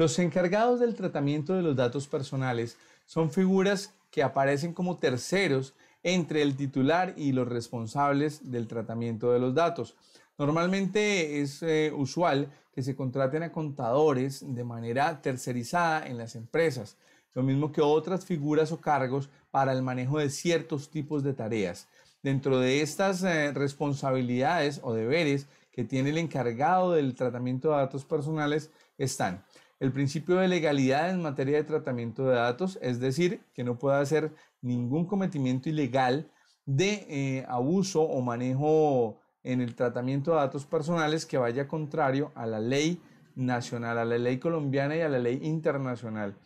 Los encargados del tratamiento de los datos personales son figuras que aparecen como terceros entre el titular y los responsables del tratamiento de los datos. Normalmente es eh, usual que se contraten a contadores de manera tercerizada en las empresas, lo mismo que otras figuras o cargos para el manejo de ciertos tipos de tareas. Dentro de estas eh, responsabilidades o deberes que tiene el encargado del tratamiento de datos personales están el principio de legalidad en materia de tratamiento de datos, es decir, que no puede hacer ningún cometimiento ilegal de eh, abuso o manejo en el tratamiento de datos personales que vaya contrario a la ley nacional, a la ley colombiana y a la ley internacional.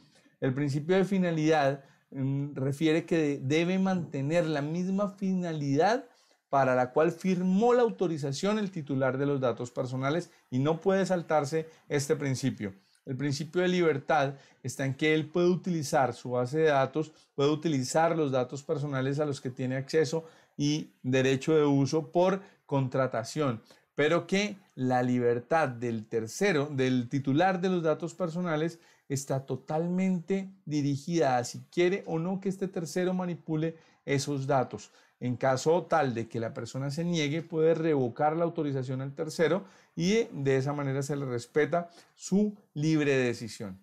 El principio de finalidad mm, refiere que debe mantener la misma finalidad para la cual firmó la autorización el titular de los datos personales y no puede saltarse este principio. El principio de libertad está en que él puede utilizar su base de datos, puede utilizar los datos personales a los que tiene acceso y derecho de uso por contratación, pero que la libertad del tercero, del titular de los datos personales, está totalmente dirigida a si quiere o no que este tercero manipule esos datos. En caso tal de que la persona se niegue, puede revocar la autorización al tercero y de esa manera se le respeta su libre decisión.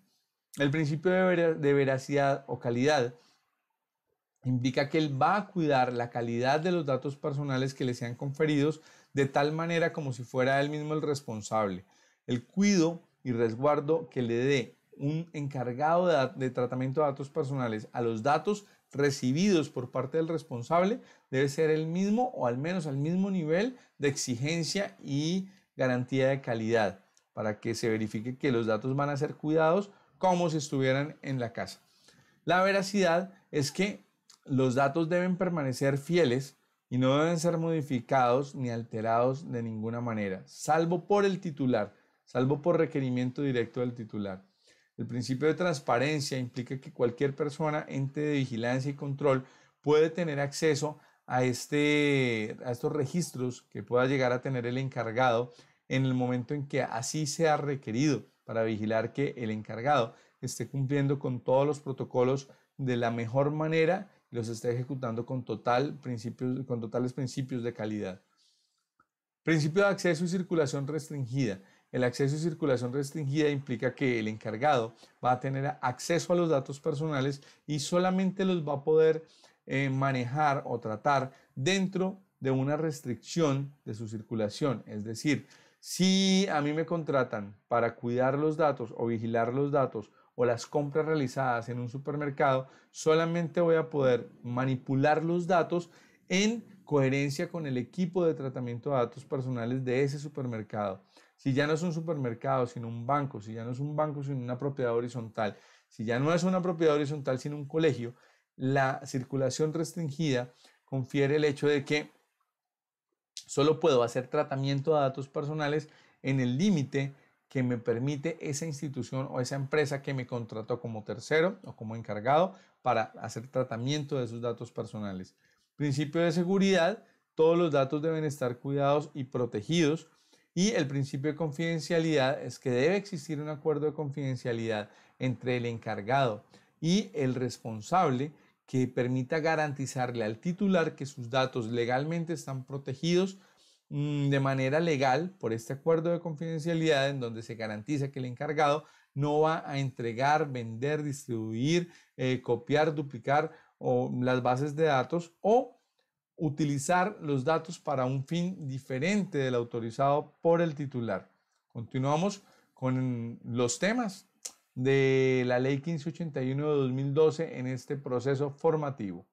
El principio de veracidad o calidad implica que él va a cuidar la calidad de los datos personales que le sean conferidos de tal manera como si fuera él mismo el responsable. El cuido y resguardo que le dé un encargado de, de, tratamiento de datos personales a los datos recibidos por parte del responsable debe ser el mismo o al menos al mismo nivel de exigencia y garantía de calidad para que se verifique que los datos van a ser cuidados como si estuvieran en la casa. La veracidad es que los datos deben permanecer fieles y no deben ser modificados ni alterados de ninguna manera, salvo por el titular, salvo por requerimiento directo del titular. El principio de transparencia implica que cualquier persona, ente de vigilancia y control puede tener acceso a, este, a estos registros que pueda llegar a tener el encargado en el momento en que así sea requerido para vigilar que el encargado esté cumpliendo con todos los protocolos de la mejor manera y los esté ejecutando con, total principios, con totales principios de calidad. Principio de acceso y circulación restringida. El acceso y circulación restringida implica que el encargado va a tener acceso a los datos personales y solamente los va a poder eh, manejar o tratar dentro de una restricción de su circulación. Es decir, si a mí me contratan para cuidar los datos o vigilar los datos o las compras realizadas en un supermercado, solamente voy a poder manipular los datos en coherencia con el equipo de tratamiento de datos personales de ese supermercado. Si ya no es un supermercado, sino un banco, si ya no es un banco, sino una propiedad horizontal, si ya no es una propiedad horizontal, sino un colegio, la circulación restringida confiere el hecho de que solo puedo hacer tratamiento de datos personales en el límite que me permite esa institución o esa empresa que me contrató como tercero o como encargado para hacer tratamiento de sus datos personales. Principio de seguridad, todos los datos deben estar cuidados y protegidos. Y el principio de confidencialidad es que debe existir un acuerdo de confidencialidad entre el encargado y el responsable que permita garantizarle al titular que sus datos legalmente están protegidos mm, de manera legal por este acuerdo de confidencialidad en donde se garantiza que el encargado no va a entregar, vender, distribuir, eh, copiar, duplicar o las bases de datos o utilizar los datos para un fin diferente del autorizado por el titular. Continuamos con los temas de la Ley 1581 de 2012 en este proceso formativo.